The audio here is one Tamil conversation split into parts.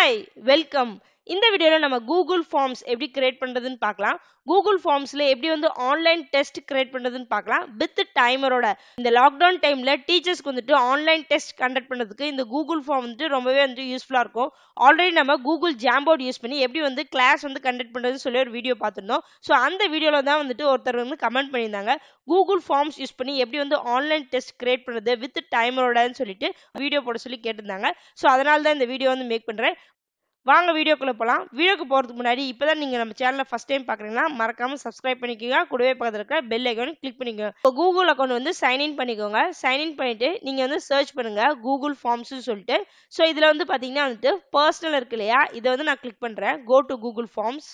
Hi, welcome. இந்த வீடியோவில் நம்ம கூகுள் ஃபார்ம்ஸ் எப்படி கிரியேட் பண்ணுறதுன்னு பார்க்கலாம் கூகுள் ஃபார்ம்ஸில் எப்படி வந்து ஆன்லைன் டெஸ்ட் கிரியேட் பண்ணுறதுன்னு பார்க்கலாம் வித் டைமரோட இந்த லாக்டவுன் டைமில் டீச்சர்ஸ்க்கு வந்துட்டு ஆன்லைன் டெஸ்ட் கண்டக்ட் பண்ணுறதுக்கு இந்த கூகுள் ஃபார்ம் வந்துட்டு ரொம்பவே வந்து யூஸ்ஃபுல்லாக இருக்கும் ஆல்ரெடி நம்ம கூகுள் ஜாம்போர்ட் யூஸ் பண்ணி எப்படி வந்து கிளாஸ் வந்து கண்டக்ட் பண்ணுறதுன்னு சொல்லி ஒரு வீடியோ பார்த்துருந்தோம் ஸோ அந்த வீடியோவில் தான் வந்துட்டு ஒருத்தர் வந்து கமெண்ட் பண்ணியிருந்தாங்க கூகுள் ஃபார்ம்ஸ் யூஸ் பண்ணி எப்படி வந்து ஆன்லைன் டெஸ்ட் கிரியேட் பண்ணுறது வித் டைமரோடன்னு சொல்லிட்டு வீடியோ போட சொல்லி கேட்டிருந்தாங்க ஸோ அதனால தான் இந்த வீடியோ வந்து மேக் பண்ணுறேன் வாங்க வீடியோக்குள்ளே போகலாம் வீடியோக்கு போகிறதுக்கு முன்னாடி இப்போ தான் நீங்கள் நம்ம சேனலில் ஃபஸ்ட் டைம் பார்க்குறீங்கன்னா மறக்காமல் சப்ஸ்கிரைப் பண்ணிக்கோங்க கூடவே பக்கத்தில் இருக்கிற பெல் ஐக்கானு கிளிக் பண்ணிக்கோங்க இப்போ கூகுள் அக்கௌண்ட் வந்து சைன்இன் பண்ணிக்கோங்க சைன்இன் பண்ணிவிட்டு நீங்கள் வந்து சர்ச் பண்ணுங்கள் கூகுள் ஃபார்ம்ஸ்னு சொல்லிட்டு ஸோ இதில் வந்து பார்த்தீங்கன்னா வந்துட்டு பர்சனல் இருக்கு இல்லையா இதை வந்து நான் கிளிக் பண்ணுறேன் go to Google forms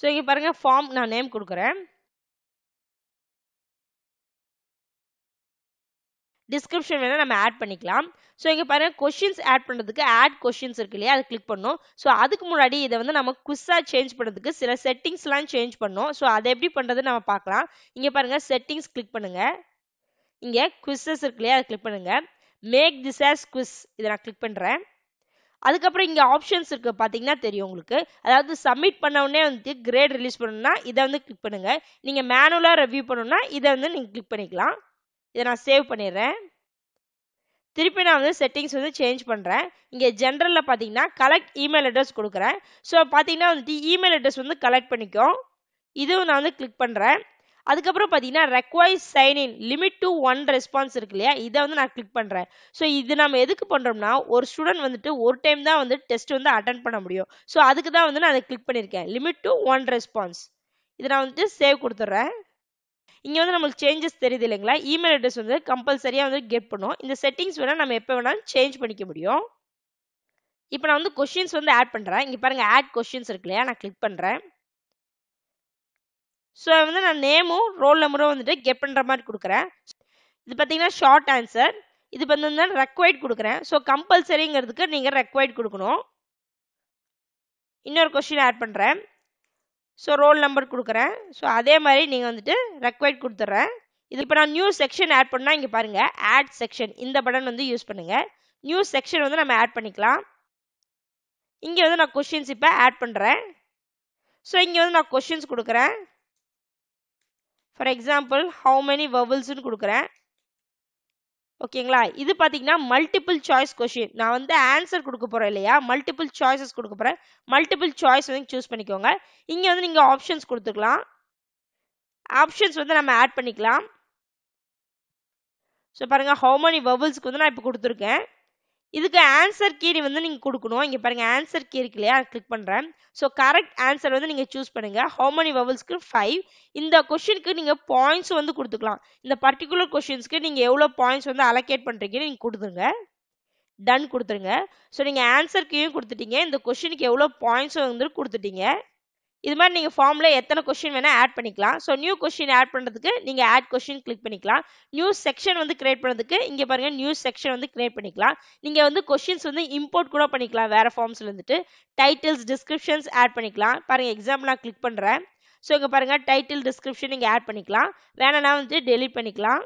so இங்கே பாருங்கள் ஃபார்ம் நான் நேம் கொடுக்குறேன் டிஸ்கிரிப்ஷன் வேணால் நம்ம ஆட் பண்ணிக்கலாம் ஸோ இங்கே பாருங்கள் கொஷின்ஸ் ஆட் பண்ணுறதுக்கு ஆட் கொஷின்ஸ் இருக்கு இல்லையா அதை கிளிக் பண்ணோம் ஸோ அதுக்கு முன்னாடி இதை வந்து நம்ம குஸ்ஸாக சேஞ்ச் பண்ணுறதுக்கு சில செட்டிங்ஸ்லாம் சேஞ்ச் பண்ணோம் ஸோ அதை எப்படி பண்ணுறது நம்ம பார்க்கலாம் இங்கே பாருங்கள் செட்டிங்ஸ் கிளிக் பண்ணுங்கள் இங்கே குஸ்ஸஸ் இருக்கு இல்லையா அதை கிளிக் பண்ணுங்கள் மேக் திஸ் ஆஸ் குவிஸ் இதை நான் கிளிக் பண்ணுறேன் அதுக்கப்புறம் இங்கே ஆப்ஷன்ஸ் இருக்குது பார்த்தீங்கன்னா தெரியும் உங்களுக்கு அதாவது சப்மிட் பண்ணவுடனே வந்து கிரேட் ரிலீஸ் பண்ணணும்னா இதை வந்து கிளிக் பண்ணுங்கள் நீங்கள் மேனுவலாக ரிவ்யூ பண்ணணும்னா இதை வந்து நீங்கள் கிளிக் பண்ணிக்கலாம் இதை நான் சேவ் பண்ணிடுறேன் திருப்பி நான் வந்து செட்டிங்ஸ் வந்து சேஞ்ச் பண்ணுறேன் இங்கே ஜென்ரலில் பார்த்தீங்கன்னா கலெக்ட் இமெயில் அட்ரஸ் கொடுக்குறேன் ஸோ பார்த்தீங்கன்னா வந்துட்டு இமெயில் அட்ரஸ் வந்து கலெக்ட் பண்ணிக்கும் இதுவும் நான் வந்து கிளிக் பண்ணுறேன் அதுக்கப்புறம் பார்த்தீங்கன்னா required sign in limit to one response இருக்கு இல்லையா இதை வந்து நான் கிளிக் பண்ணுறேன் ஸோ இது நம்ம எதுக்கு பண்ணுறோம்னா ஒரு ஸ்டூடெண்ட் வந்துட்டு ஒரு டைம் தான் வந்து டெஸ்ட் வந்து அட்டன் பண்ண முடியும் ஸோ அதுக்கு தான் வந்து நான் அதை கிளிக் பண்ணியிருக்கேன் லிமிட் டு ஒன் ரெஸ்பான்ஸ் இதை நான் வந்துட்டு சேவ் கொடுத்துட்றேன் இங்கே வந்து நம்மளுக்கு சேஞ்சஸ் தெரியுது இல்லைங்களா இமெயில் அட்ரஸ் வந்து கம்பல்சரியாக வந்து கெட் பண்ணும் இந்த செட்டிங்ஸ் வேணால் நம்ம எப்போ வேணாலும் சேஞ்ச் பண்ணிக்க முடியும் இப்போ நான் வந்து கொஷின்ஸ் வந்து ஆட் பண்ணுறேன் இங்கே பாருங்கள் ஆட் கொஷின்ஸ் இருக்கு இல்லையா நான் கிளிக் பண்ணுறேன் ஸோ வந்து நான் நேமும் ரோல் நம்பரும் வந்துட்டு கெட் பண்ணுற மாதிரி கொடுக்குறேன் இது பார்த்தீங்கன்னா ஷார்ட் ஆன்சர் இது வந்து நான் ரெக்வைட் கொடுக்குறேன் ஸோ கம்பல்சரிங்கிறதுக்கு நீங்கள் ரெக்வைட் கொடுக்கணும் இன்னொரு கொஷின் ஆட் பண்ணுறேன் ஸோ ரோல் நம்பர் கொடுக்குறேன் ஸோ அதே மாதிரி நீங்கள் வந்துட்டு ரெக்வைட் கொடுத்துட்றேன் இது இப்போ நான் நியூ செக்ஷன் ஆட் பண்ணால் இங்கே பாருங்கள் ஆட் செக்ஷன் இந்த பட்டன் வந்து யூஸ் பண்ணுங்கள் நியூ செக்ஷன் வந்து நம்ம ஆட் பண்ணிக்கலாம் இங்கே வந்து நான் கொஷின்ஸ் இப்போ ஆட் பண்ணுறேன் ஸோ இங்கே வந்து நான் கொஷின்ஸ் கொடுக்குறேன் ஃபார் எக்ஸாம்பிள் ஹவு மெனி வவுல்ஸுன்னு கொடுக்குறேன் ஓகேங்களா இது பார்த்தீங்கன்னா மல்டிபிள் சாய்ஸ் கொஷின் நான் வந்து ஆன்சர் கொடுக்க போகிறேன் இல்லையா மல்டிபிள் சாய்ஸஸ் கொடுக்க போகிறேன் மல்டிபிள் சாய்ஸ் வந்து சூஸ் பண்ணிக்கோங்க இங்கே வந்து நீங்கள் ஆப்ஷன்ஸ் கொடுத்துக்கலாம் ஆப்ஷன்ஸ் வந்து நம்ம ஆட் பண்ணிக்கலாம் ஸோ பாருங்கள் ஹவு மெனி வபிள்ஸ்க்கு வந்து நான் இப்போ கொடுத்துருக்கேன் இதுக்கு ஆன்சர் கீரி வந்து நீங்கள் கொடுக்கணும் இங்கே பாருங்கள் ஆன்சர் கீ இருக்கு இல்லையா கிளிக் பண்ணுறேன் ஸோ கரெக்ட் ஆன்சர் வந்து நீங்கள் சூஸ் பண்ணுங்கள் ஹவு மெனி வவல்ஸ்க்கு ஃபைவ் இந்த கொஷினுக்கு நீங்கள் பாயிண்ட்ஸ் வந்து கொடுத்துக்கலாம் இந்த பர்டிகுலர் கொஷின்ஸ்க்கு நீங்கள் எவ்வளோ பாயிண்ட்ஸ் வந்து அலோகேட் பண்ணுறீங்கன்னு நீங்கள் கொடுத்துருங்க டன் கொடுத்துருங்க ஸோ நீங்கள் ஆன்சர் கீயும் கொடுத்துட்டீங்க இந்த கொஷினுக்கு எவ்வளோ பாயிண்ட்ஸ் வந்து கொடுத்துட்டீங்க இது மாதிரி நீங்கள் ஃபார்மில் எத்தனை கொஷின் வேணால் ஆட் பண்ணிக்கலாம் ஸோ நியூ கொஷின் ஆட் பண்ணுறதுக்கு நீங்கள் ஆட் கொஷின் கிளிக் பண்ணிக்கலாம் நியூஸ் செக்ஷன் வந்து கிரியேட் பண்ணுறதுக்கு இங்கே பாருங்கள் நியூஸ் செக்ஷன் வந்து கிரியேட் பண்ணிக்கலாம் நீங்கள் வந்து கொஷின்ஸ் வந்து இம்போர்ட் கூட பண்ணிக்கலாம் வேறு ஃபார்ம்ஸில் இருந்துட்டு டைட்டில்ஸ் டிஸ்கிரிப்ஷன்ஸ் ஆட் பண்ணிக்கலாம் பாருங்கள் எக்ஸாம்பிள் நான் கிளிக் பண்ணுறேன் ஸோ இங்கே பாருங்கள் டைட்டில் டிஸ்கிரிப்ஷன் நீங்கள் ஆட் பண்ணிக்கலாம் வேணும்னா வந்து டெலிட் பண்ணிக்கலாம்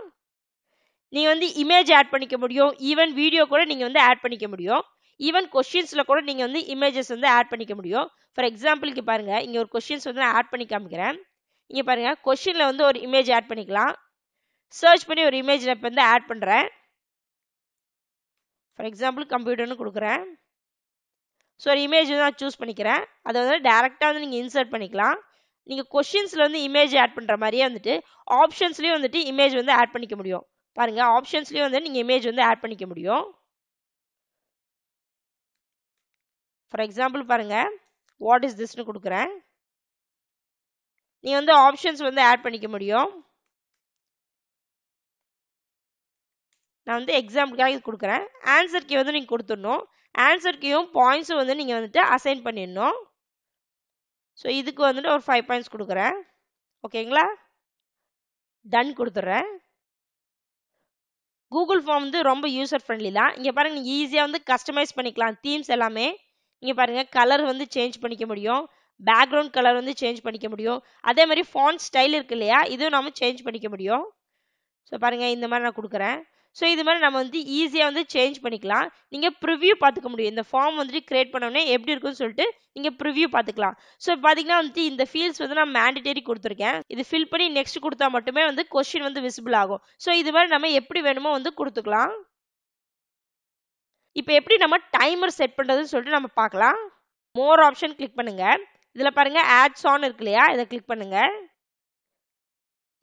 நீங்கள் வந்து இமேஜ் ஆட் பண்ணிக்க முடியும் ஈவன் வீடியோ கூட நீங்கள் வந்து ஆட் பண்ணிக்க முடியும் ஈவன் கொஷின்ஸில் கூட நீங்கள் வந்து இமேஜஸ் வந்து ஆட் பண்ணிக்க முடியும் ஃபார் எக்ஸாம்பிளுக்கு பாருங்கள் இங்கே ஒரு கொஷின்ஸ் வந்து நான் ஆட் பண்ணி காமிக்கிறேன் இங்கே பாருங்கள் கொஷினில் வந்து ஒரு இமேஜ் ஆட் பண்ணிக்கலாம் சர்ச் பண்ணி ஒரு இமேஜ் நான் இப்போ வந்து ஆட் பண்ணுறேன் ஃபார் எக்ஸாம்பிள் கம்ப்யூட்டர்னு கொடுக்குறேன் ஸோ ஒரு இமேஜ் வந்து நான் சூஸ் பண்ணிக்கிறேன் அதை வந்து டேரெக்டாக வந்து நீங்கள் இன்சர்ட் பண்ணிக்கலாம் நீங்கள் கொஷின்ஸில் வந்து இமேஜ் ஆட் பண்ணுற மாதிரியே வந்துட்டு ஆப்ஷன்ஸ்லேயும் வந்துட்டு இமேஜ் வந்து ஆட் பண்ணிக்க முடியும் பாருங்கள் ஆப்ஷன்ஸ்லேயும் வந்து நீங்கள் இமேஜ் வந்து ஆட் பண்ணிக்க முடியும் ஃபார் எக்ஸாம்பிள் பாருங்கள் வாட் இஸ் திஸ்னு கொடுக்குறேன் நீ வந்து ஆப்ஷன்ஸ் வந்து ஆட் பண்ணிக்க முடியும் நான் வந்து எக்ஸாம்பிளுக்காக இது கொடுக்குறேன் ஆன்சர் கீ வந்து நீங்கள் கொடுத்துடணும் ஆன்சர் கீயும் பாயிண்ட்ஸும் வந்து நீங்கள் வந்துட்டு அசைன் பண்ணிடணும் ஸோ இதுக்கு வந்துட்டு ஒரு ஃபைவ் பாயிண்ட்ஸ் கொடுக்குறேன் ஓகேங்களா டன் கொடுத்துட்றேன் கூகுள் ஃபார்ம் வந்து ரொம்ப யூசர் ஃப்ரெண்ட்லி தான் இங்கே பாருங்கள் நீங்கள் ஈஸியாக வந்து கஸ்டமைஸ் பண்ணிக்கலாம் தீம்ஸ் எல்லாமே இங்கே பாருங்கள் கலர் வந்து சேஞ்ச் பண்ணிக்க முடியும் பேக்ரவுண்ட் கலர் வந்து சேஞ்ச் பண்ணிக்க முடியும் அதே மாதிரி ஃபோன் ஸ்டைல் இருக்கு இல்லையா இதுவும் நம்ம சேஞ்ச் பண்ணிக்க முடியும் ஸோ பாருங்கள் இந்த மாதிரி நான் கொடுக்குறேன் ஸோ இது மாதிரி நம்ம வந்து ஈஸியாக வந்து சேஞ்ச் பண்ணிக்கலாம் நீங்கள் ப்ரிவ்யூ பார்த்துக்க முடியும் இந்த ஃபார்ம் வந்துட்டு க்ரியேட் பண்ணோடனே எப்படி இருக்குன்னு சொல்லிட்டு நீங்கள் ப்ரிவ்யூ பார்த்துக்கலாம் ஸோ பார்த்தீங்கன்னா வந்துட்டு இந்த ஃபீல்ஸ் வந்து நான் மேண்டிட்டரி கொடுத்துருக்கேன் இது ஃபில் பண்ணி நெக்ஸ்ட் கொடுத்தா மட்டுமே வந்து கொஷின் வந்து விசிபிள் ஆகும் ஸோ இது மாதிரி நம்ம எப்படி வேணுமோ வந்து கொடுத்துக்கலாம் இப்போ எப்படி நம்ம டைமர் செட் பண்ணுறதுன்னு சொல்லிட்டு நம்ம பார்க்கலாம் மோர் ஆப்ஷன் கிளிக் பண்ணுங்கள் இதில் பாருங்கள் ஆட்ஸ் ஆன் இருக்கு இல்லையா இதை கிளிக் பண்ணுங்கள்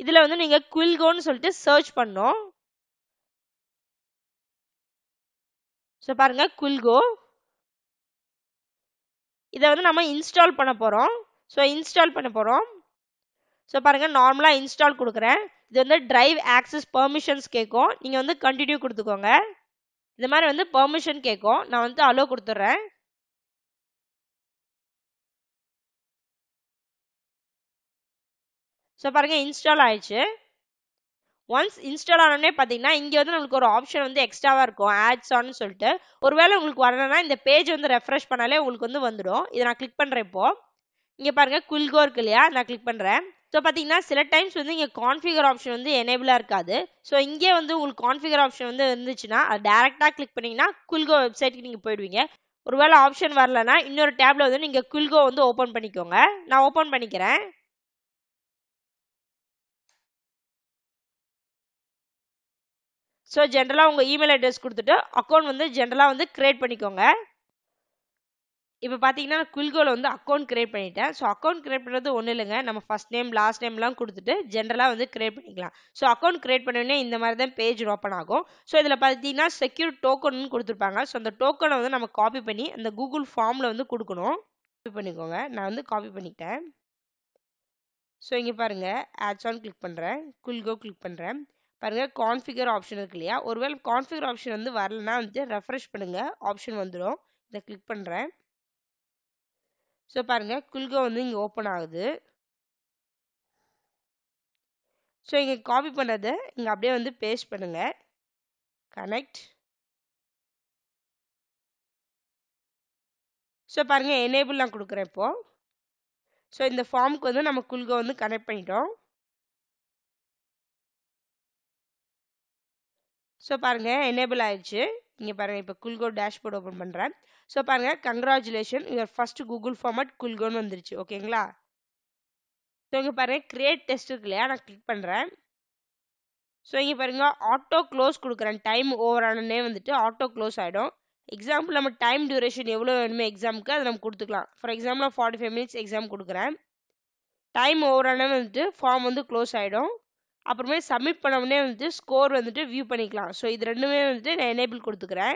இதில் வந்து நீங்கள் குயில்கோன்னு சொல்லிட்டு சர்ச் பண்ணோம் ஸோ பாருங்கள் குயில்கோ இதை வந்து நம்ம இன்ஸ்டால் பண்ண போகிறோம் ஸோ இன்ஸ்டால் பண்ண போகிறோம் ஸோ பாருங்கள் நார்மலாக இன்ஸ்டால் கொடுக்குறேன் இது வந்து ட்ரைவ் ஆக்சஸ் பர்மிஷன்ஸ் கேட்கும் நீங்கள் வந்து கண்டினியூ கொடுத்துக்கோங்க இது மாதிரி வந்து பெர்மிஷன் கேட்கும் நான் வந்து அலோ கொடுத்துட்றேன் ஸோ பாருங்கள் இன்ஸ்டால் ஆயிடுச்சு ஒன்ஸ் இன்ஸ்டால் ஆனோடனே பார்த்தீங்கன்னா இங்கே வந்து நம்மளுக்கு ஒரு ஆப்ஷன் வந்து எக்ஸ்ட்ராவாக இருக்கும் ஆட்ஸ் ஆன்னு சொல்லிட்டு ஒருவேளை உங்களுக்கு வரணும்னா இந்த பேஜ் வந்து ரெஃப்ரெஷ் பண்ணாலே உங்களுக்கு வந்து வந்துடும் இதை நான் கிளிக் பண்ணுறேன் இப்போது இங்கே பாருங்கள் குல்கோ இருக்கு இல்லையா நான் கிளிக் பண்ணுறேன் ஸோ பார்த்தீங்கன்னா சில டைம்ஸ் வந்து இங்கே கான்ஃபிகர் ஆப்ஷன் வந்து எனேபிளாக இருக்காது ஸோ இங்கே வந்து உங்களுக்கு கான்ஃபிகர் ஆப்ஷன் வந்து இருந்துச்சுன்னா அது டேரெக்டாக கிளிக் பண்ணிங்கன்னா குல்கோ வெப்சைட்டுக்கு நீங்கள் போயிடுவீங்க ஒருவேளை ஆப்ஷன் வரலன்னா இன்னொரு டேப்ல வந்து நீங்கள் குல்கோ வந்து ஓப்பன் பண்ணிக்கோங்க நான் ஓப்பன் பண்ணிக்கிறேன் ஸோ ஜென்ரலாக உங்கள் இமெயில் அட்ரஸ் கொடுத்துட்டு அக்கௌண்ட் வந்து ஜென்ரலாக வந்து க்ரியேட் பண்ணிக்கோங்க இப்போ பார்த்தீங்கன்னா குல்கோவில் வந்து அக்கௌண்ட் க்ரியேட் பண்ணிட்டேன் ஸோ அக்கௌண்ட் க்ரியேட் பண்ணுறது ஒன்றும் இல்லைங்க நம்ம ஃபஸ்ட் நேம் லாஸ்ட் நேம்லாம் கொடுத்துட்டு ஜென்ரலாக வந்து க்ரியேட் பண்ணிக்கலாம் ஸோ அக்கௌண்ட் க்ரியேட் பண்ணோடனே இந்த மாதிரி தான் பேஜ் ஓப்பன் ஆகும் ஸோ இதில் பார்த்தீங்கன்னா செக்யூர் டோக்கன் கொடுத்துருப்பாங்க ஸோ அந்த டோக்கனை வந்து நம்ம காப்பி பண்ணி அந்த கூகுள் ஃபார்மில் வந்து கொடுக்கணும் காப்பி பண்ணிக்கோங்க நான் வந்து காப்பி பண்ணிட்டேன் ஸோ இங்கே பாருங்கள் ஆட்ஸ் ஆன் கிளிக் பண்ணுறேன் குல்கோ கிளிக் பண்ணுறேன் பாருங்கள் கான்ஃபிகர் ஆப்ஷன் இருக்கு இல்லையா ஒருவேளை கான்ஃபிகர் ஆப்ஷன் வந்து வரலன்னா வந்து ரெஃப்ரெஷ் பண்ணுங்கள் ஆப்ஷன் வந்துடும் இதை கிளிக் பண்ணுறேன் ஸோ பாருங்கள் குல்கோ வந்து இங்கே ஓப்பன் ஆகுது ஸோ இங்கே காப்பி பண்ணதை இங்கே அப்படியே வந்து பேஸ்ட் பண்ணுங்கள் கனெக்ட் ஸோ பாருங்கள் எனேபிள் நான் கொடுக்குறேன் இப்போது ஸோ இந்த ஃபார்முக்கு வந்து நம்ம குல்கோ வந்து கனெக்ட் பண்ணிட்டோம் ஸோ பாருங்கள் எனேபிள் ஆயிடுச்சு இங்கே பாருங்கள் இப்போ குல்கோ டேஷ்போர்ட் ஓப்பன் பண்ணுறேன் ஸோ பாருங்கள் congratulation your first Google format குல்கோன்னு வந்துருச்சு ஓகேங்களா ஸோ இங்கே பாருங்கள் கிரியேட் டெஸ்ட் இருக்கு இல்லையா நான் கிளிக் பண்ணுறேன் ஸோ இங்கே பாருங்கள் ஆட்டோ க்ளோஸ் கொடுக்குறேன் டைம் ஓவர் ஆனே வந்துட்டு ஆட்டோ க்ளோஸ் ஆகிடும் எக்ஸாம்பிள் நம்ம டைம் டியூரேஷன் எவ்வளோ வேணுமோ எக்ஸாமுக்கு அதை நம்ம கொடுத்துக்கலாம் for example forty five minutes exam கொடுக்குறேன் டைம் ஓவர் ஆனால் வந்துட்டு ஃபார்ம் வந்து க்ளோஸ் ஆகிடும் அப்புறமே சப்மிட் பண்ண உடனே வந்துட்டு ஸ்கோர் வந்துட்டு வியூ பண்ணிக்கலாம் ஸோ இது ரெண்டுமே வந்துட்டு நான் எனேபிள் கொடுத்துக்கிறேன்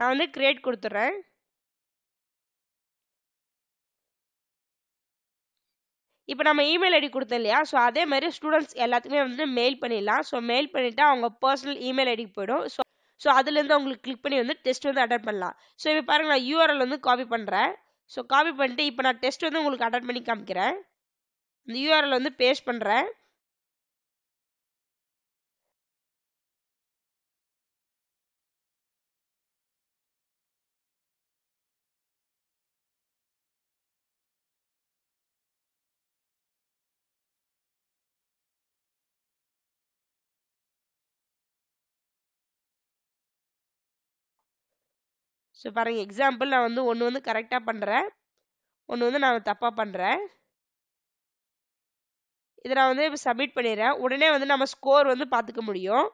நான் வந்து கிரியேட் கொடுத்துட்றேன் இப்போ நம்ம இமெயில் ஐடி கொடுத்தோம் இல்லையா ஸோ அதே மாதிரி ஸ்டூடெண்ட்ஸ் எல்லாத்துக்குமே வந்து மெயில் பண்ணிடலாம் ஸோ மெயில் பண்ணிவிட்டு அவங்க பர்சனல் இமெயில் ஐடிக்கு போயிடும் ஸோ ஸோ அதுலேருந்து அவங்களுக்கு கிளிக் பண்ணி வந்து டெஸ்ட் வந்து அட்டன் பண்ணலாம் ஸோ இப்போ பாருங்கள் நான் யூஆர்எல் வந்து காப்பி பண்ணுறேன் ஸோ காப்பி பண்ணிட்டு இப்போ நான் டெஸ்ட் வந்து உங்களுக்கு அட்டன் பண்ணி காமிக்கிறேன் இந்த யூஆர்எல் வந்து பேஸ்ட் பண்ணுறேன் ஸோ பாருங்கள் எக்ஸாம்பிள் நான் வந்து ஒன்று வந்து கரெக்டாக பண்ணுறேன் ஒன்று வந்து நான் தப்பாக பண்ணுறேன் இதை நான் வந்து இப்போ சப்மிட் பண்ணிடுறேன் உடனே வந்து நம்ம ஸ்கோர் வந்து பார்த்துக்க முடியும்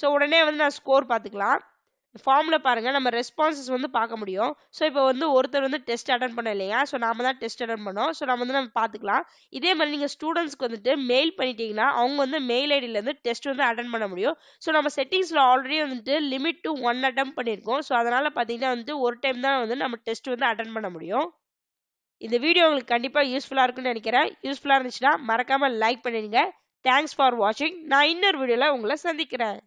ஸோ உடனே வந்து நான் ஸ்கோர் பார்த்துக்கலாம் ஃபார்மில் பாருங்கள் நம்ம ரெஸ்பான்சஸ் வந்து பார்க்க முடியும் ஸோ இப்போ வந்து ஒருத்தர் வந்து டெஸ்ட் அட்டன் பண்ண இல்லையா ஸோ நாம தான் டெஸ்ட் அட்டன் பண்ணோம் ஸோ நம்ம வந்து நம்ம பார்த்துக்கலாம் இதே மாதிரி நீங்கள் ஸ்டூடெண்ட்ஸ்க்கு வந்துட்டு மெயில் பண்ணிட்டீங்கன்னா அவங்க வந்து மெயில் ஐடியிலேருந்து டெஸ்ட் வந்து அட்டன் பண்ண முடியும் ஸோ நம்ம செட்டிங்ஸில் ஆல்ரெடி வந்துட்டு லிமிட் டு ஒன் அட்டம் பண்ணியிருக்கோம் ஸோ அதனால் பார்த்தீங்கன்னா வந்துட்டு ஒரு டைம் தான் வந்து நம்ம டெஸ்ட் வந்து அட்டன் பண்ண முடியும் இந்த வீடியோ உங்களுக்கு கண்டிப்பாக யூஸ்ஃபுல்லாக இருக்குன்னு நினைக்கிறேன் யூஸ்ஃபுல்லாக இருந்துச்சுன்னா மறக்காமல் லைக் பண்ணிடுங்க தேங்க்ஸ் ஃபார் வாட்சிங் நான் இன்னொரு வீடியோவில் உங்களை சந்திக்கிறேன்